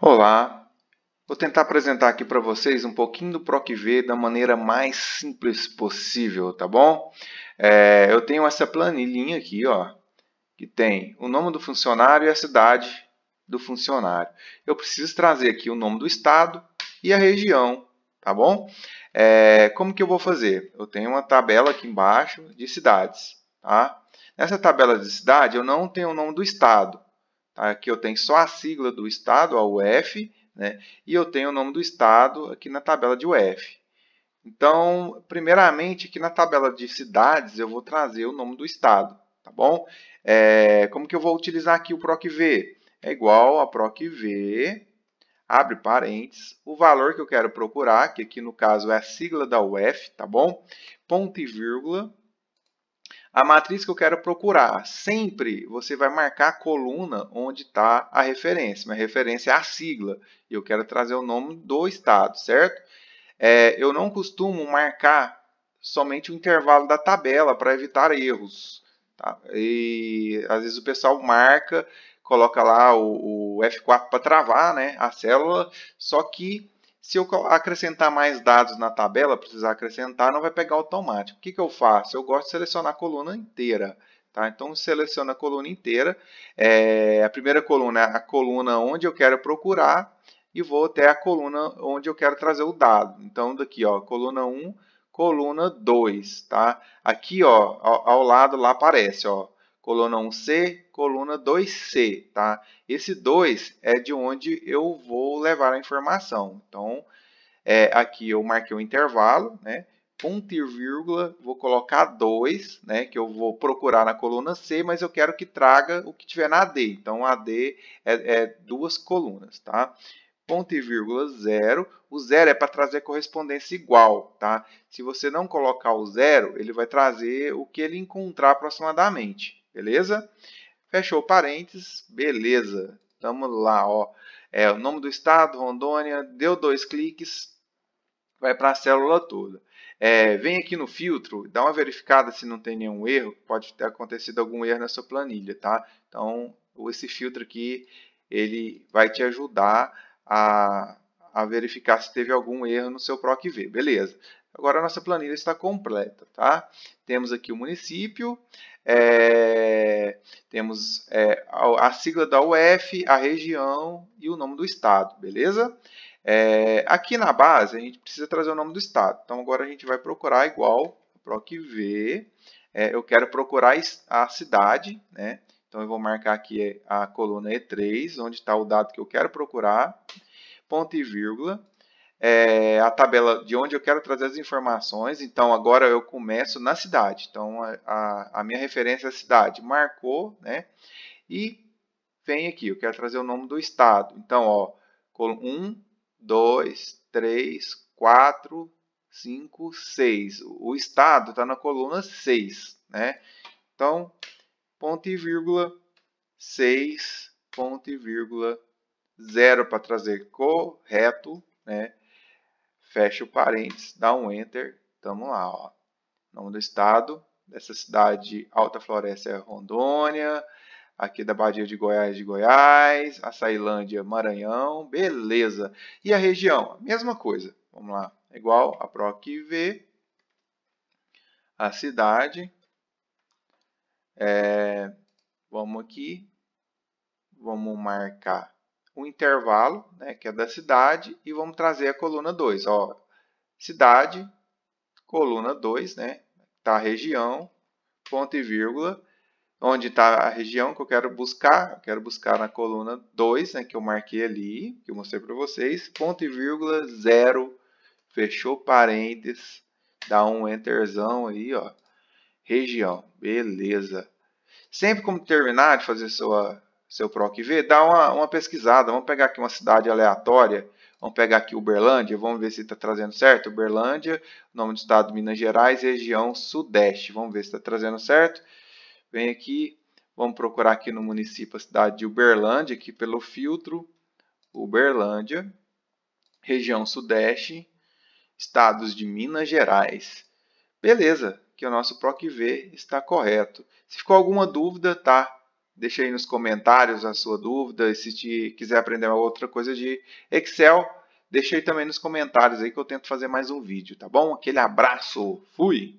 Olá! Vou tentar apresentar aqui para vocês um pouquinho do PROCV da maneira mais simples possível, tá bom? É, eu tenho essa planilhinha aqui, ó, que tem o nome do funcionário e a cidade do funcionário. Eu preciso trazer aqui o nome do estado e a região, tá bom? É, como que eu vou fazer? Eu tenho uma tabela aqui embaixo de cidades, tá? Nessa tabela de cidade eu não tenho o nome do estado, Aqui eu tenho só a sigla do estado, a UF, né? e eu tenho o nome do estado aqui na tabela de UF. Então, primeiramente, aqui na tabela de cidades, eu vou trazer o nome do estado, tá bom? É, como que eu vou utilizar aqui o PROCV? É igual a PROCV, abre parênteses, o valor que eu quero procurar, que aqui no caso é a sigla da UF, tá bom? Ponto e vírgula, a matriz que eu quero procurar, sempre você vai marcar a coluna onde está a referência. Minha referência é a sigla e eu quero trazer o nome do estado, certo? É, eu não costumo marcar somente o intervalo da tabela para evitar erros. Tá? E às vezes o pessoal marca, coloca lá o, o F4 para travar né, a célula, só que se eu acrescentar mais dados na tabela, precisar acrescentar, não vai pegar automático. O que, que eu faço? Eu gosto de selecionar a coluna inteira. Tá? Então, seleciona a coluna inteira. É, a primeira coluna é a coluna onde eu quero procurar e vou até a coluna onde eu quero trazer o dado. Então, daqui, ó, coluna 1, coluna 2. Tá? Aqui, ó, ao, ao lado, lá aparece ó, coluna 1C, coluna 2C, tá? Esse 2 é de onde eu vou levar a informação. Então, é, aqui eu marquei o intervalo, né? ponto e vírgula, vou colocar 2, né, que eu vou procurar na coluna C, mas eu quero que traga o que tiver na D. Então, a D é, é duas colunas, tá? Ponto e vírgula 0. O zero é para trazer correspondência igual, tá? Se você não colocar o zero, ele vai trazer o que ele encontrar aproximadamente, beleza? Fechou parênteses, beleza. Vamos lá, ó. É o nome do estado, Rondônia, deu dois cliques, vai para a célula toda. É, vem aqui no filtro, dá uma verificada se não tem nenhum erro, pode ter acontecido algum erro na sua planilha, tá? Então, esse filtro aqui, ele vai te ajudar a, a verificar se teve algum erro no seu PROC V, beleza. Agora a nossa planilha está completa, tá? Temos aqui o município, é, temos é, a, a, sigla da UF, a região e o nome do estado, beleza? É, aqui na base a gente precisa trazer o nome do estado, então agora a gente vai procurar igual PROCV, é, eu quero procurar a cidade, né? Então eu vou marcar aqui é, a coluna E3, onde está o dado que eu quero procurar, ponto e vírgula, é, a tabela de onde eu quero trazer as informações. Então, agora eu começo na cidade. Então, a, a, a minha referência é a cidade. Marcou, né? E vem aqui, eu quero trazer o nome do estado. Então, ó, 1, 2, 3, 4, 5, 6. O estado está na coluna 6, né? Então, ponto e vírgula, 6, ponto e vírgula, 0 para trazer correto, né? fecha o parênteses, dá um Enter, estamos lá. Ó. Nome do estado, dessa cidade Alta Floresta é Rondônia, aqui da Badia de Goiás de Goiás, Açailândia, Maranhão, beleza. E a região, mesma coisa, vamos lá, é igual a PROC V, a cidade, é, vamos aqui, vamos marcar o intervalo, né, que é da cidade, e vamos trazer a coluna 2. Ó, cidade, coluna 2, né, tá a região, ponto e vírgula, onde está a região que eu quero buscar, eu quero buscar na coluna 2, né, que eu marquei ali, que eu mostrei para vocês, ponto e vírgula 0, fechou parênteses, dá um enterzão aí, ó, região, beleza. Sempre como terminar de fazer sua seu PROC-V, dá uma, uma pesquisada. Vamos pegar aqui uma cidade aleatória. Vamos pegar aqui Uberlândia, vamos ver se está trazendo certo. Uberlândia, nome do estado Minas Gerais, região Sudeste. Vamos ver se está trazendo certo. Vem aqui, vamos procurar aqui no município a cidade de Uberlândia, aqui pelo filtro. Uberlândia, região Sudeste, estados de Minas Gerais. Beleza, que o nosso PROC-V está correto. Se ficou alguma dúvida, tá? Deixa aí nos comentários a sua dúvida. E se te, quiser aprender outra coisa de Excel, deixa aí também nos comentários aí que eu tento fazer mais um vídeo, tá bom? Aquele abraço, fui!